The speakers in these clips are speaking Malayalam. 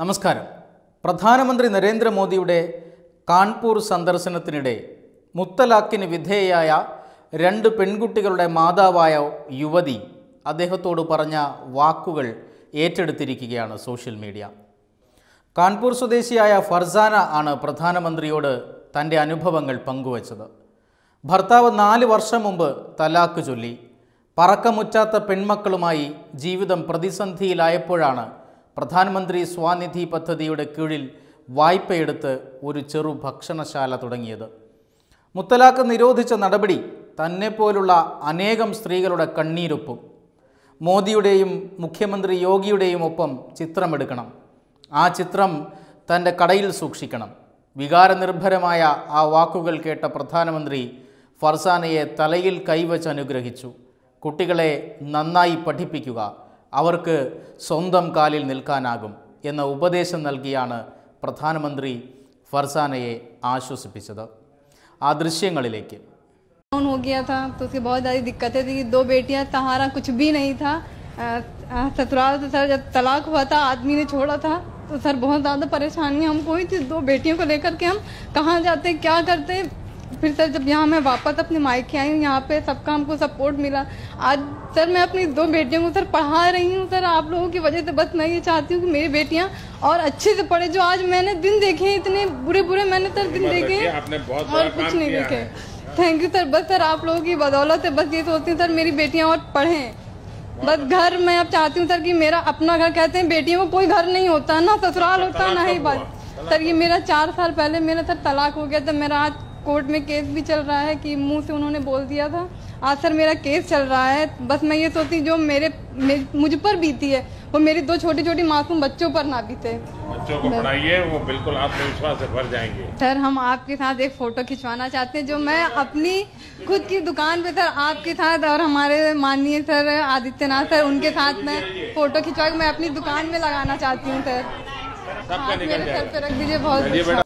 നമസ്കാരം പ്രധാനമന്ത്രി നരേന്ദ്രമോദിയുടെ കാൺപൂർ സന്ദർശനത്തിനിടെ മുത്തലാഖിന് വിധേയയായ രണ്ട് പെൺകുട്ടികളുടെ മാതാവായ യുവതി അദ്ദേഹത്തോട് പറഞ്ഞ വാക്കുകൾ ഏറ്റെടുത്തിരിക്കുകയാണ് സോഷ്യൽ മീഡിയ കാൺപൂർ സ്വദേശിയായ ഫർസാന ആണ് പ്രധാനമന്ത്രിയോട് തൻ്റെ അനുഭവങ്ങൾ പങ്കുവച്ചത് ഭർത്താവ് നാല് വർഷം മുമ്പ് തലാക്ക് ചൊല്ലി പറക്കമുറ്റാത്ത പെൺമക്കളുമായി ജീവിതം പ്രതിസന്ധിയിലായപ്പോഴാണ് പ്രധാനമന്ത്രി സ്വാനിധി പദ്ധതിയുടെ കീഴിൽ വായ്പയെടുത്ത് ഒരു ചെറു ഭക്ഷണശാല തുടങ്ങിയത് മുത്തലാഖ് നിരോധിച്ച നടപടി തന്നെപ്പോലുള്ള അനേകം സ്ത്രീകളുടെ കണ്ണീരൊപ്പും മോദിയുടെയും മുഖ്യമന്ത്രി യോഗിയുടെയും ഒപ്പം ചിത്രമെടുക്കണം ആ ചിത്രം തൻ്റെ കടയിൽ സൂക്ഷിക്കണം വികാരനിർഭരമായ ആ വാക്കുകൾ കേട്ട പ്രധാനമന്ത്രി ഫർസാനയെ തലയിൽ കൈവച്ച് അനുഗ്രഹിച്ചു കുട്ടികളെ നന്നായി പഠിപ്പിക്കുക स्वंत സ്വന്തം उपदेश നിൽക്കാനാകും प्रधानमंत्री ഉപദേശം നൽകിയാണ് आ दृश्य हो गया था तो उसकी बहुत ज़्यादा दिक्कतें थी दो बेटियां तहारा कुछ भी नहीं था ससुराल तो सर जब तलाक हुआ था आदमी ने छोड़ा था तो सर बहुत ज़्यादा परेशानी हमको हुई थी दो बेटियों को लेकर के हम कहाँ जाते क्या करते फिर सर जब यहाँ मैं वापस अपने मायके आई यहाँ पे सबका हमको सपोर्ट मिला आज सर मैं अपनी दो बेटियों को सर पढ़ा रही हूँ सर आप लोगों की वजह से बस मैं ये चाहती हूँ कि मेरी बेटियाँ और अच्छे से पढ़े जो आज मैंने दिन देखे इतने बुरे बुरे मैंने सर दिन देखे आपने बहुत और कुछ नहीं देखे थैंक यू सर बस सर आप लोगों की बदौलत है बस ये सोचती हूँ सर मेरी बेटियाँ और पढ़े बस घर मैं अब चाहती हूँ सर की मेरा अपना घर कहते हैं बेटियों को कोई घर नहीं होता ना ससुराल अच्छा, होता ना ही बात सर ये मेरा चार साल पहले मेरा सर तलाक हो गया था मेरा आज कोर्ट में केस भी चल रहा है कि मुंह से उन्होंने बोल दिया था आज सर मेरा केस चल रहा है बस मैं ये सोचती जो मेरे, मुझ पर बीती है वो मेरी दो छोटी छोटी मासूम बच्चों पर ना बीते बच्चों को पढ़ाइए वो बिल्कुल आत्मविश्वास से भर जाएंगे सर हम आपके साथ एक फोटो खिंचवाना चाहते हैं जो मैं अपनी खुद की दुकान पे सर आपके साथ और हमारे माननीय सर आदित्यनाथ सर उनके साथ मैं फोटो खिंचवा मैं अपनी दुकान में लगाना चाहती हूँ सर पे रख दीजिए बहुत अच्छा।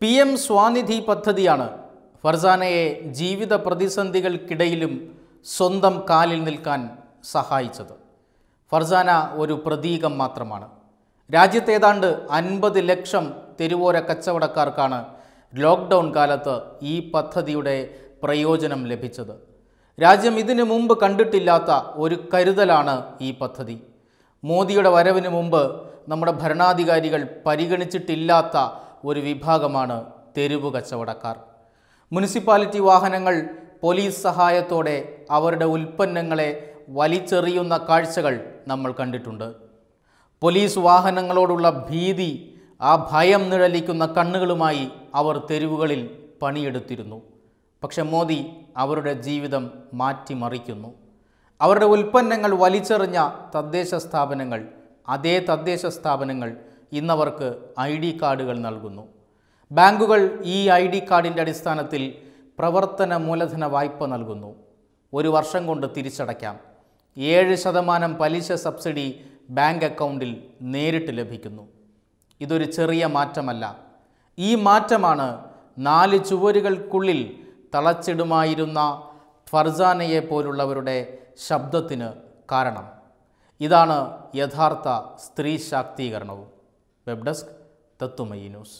पीएम स्वानिधि पद्धति ഫർസാനയെ ജീവിത പ്രതിസന്ധികൾക്കിടയിലും സ്വന്തം കാലിൽ നിൽക്കാൻ സഹായിച്ചത് ഫർസാന ഒരു പ്രതീകം മാത്രമാണ് രാജ്യത്തേതാണ്ട് അൻപത് ലക്ഷം തെരുവോര കച്ചവടക്കാർക്കാണ് ലോക്ക്ഡൗൺ കാലത്ത് ഈ പദ്ധതിയുടെ പ്രയോജനം ലഭിച്ചത് രാജ്യം ഇതിനു മുമ്പ് കണ്ടിട്ടില്ലാത്ത ഒരു കരുതലാണ് ഈ പദ്ധതി മോദിയുടെ വരവിന് മുമ്പ് നമ്മുടെ ഭരണാധികാരികൾ പരിഗണിച്ചിട്ടില്ലാത്ത ഒരു വിഭാഗമാണ് തെരുവ് കച്ചവടക്കാർ മുനിസിപ്പാലിറ്റി വാഹനങ്ങൾ പോലീസ് സഹായത്തോടെ അവരുടെ ഉൽപ്പന്നങ്ങളെ വലിച്ചെറിയുന്ന കാഴ്ചകൾ നമ്മൾ കണ്ടിട്ടുണ്ട് പോലീസ് വാഹനങ്ങളോടുള്ള ഭീതി ആ ഭയം നിഴലിക്കുന്ന കണ്ണുകളുമായി അവർ തെരുവുകളിൽ പണിയെടുത്തിരുന്നു പക്ഷെ മോദി അവരുടെ ജീവിതം മാറ്റിമറിക്കുന്നു അവരുടെ ഉൽപ്പന്നങ്ങൾ വലിച്ചെറിഞ്ഞ തദ്ദേശ സ്ഥാപനങ്ങൾ അതേ തദ്ദേശ സ്ഥാപനങ്ങൾ ഇന്നവർക്ക് ഐ ഡി കാർഡുകൾ നൽകുന്നു ബാങ്കുകൾ ഈ ഐ ഡി കാർഡിൻ്റെ അടിസ്ഥാനത്തിൽ പ്രവർത്തന മൂലധന വായ്പ നൽകുന്നു ഒരു വർഷം കൊണ്ട് തിരിച്ചടയ്ക്കാം ഏഴ് ശതമാനം പലിശ സബ്സിഡി ബാങ്ക് അക്കൗണ്ടിൽ നേരിട്ട് ലഭിക്കുന്നു ഇതൊരു ചെറിയ മാറ്റമല്ല ഈ മാറ്റമാണ് നാല് ചുവരുകൾക്കുള്ളിൽ തളച്ചിടുമായിരുന്ന ഫർസാനയെ പോലുള്ളവരുടെ ശബ്ദത്തിന് കാരണം ഇതാണ് യഥാർത്ഥ സ്ത്രീ ശാക്തീകരണവും വെബ് ഡെസ്ക് തത്തുമയി ന്യൂസ്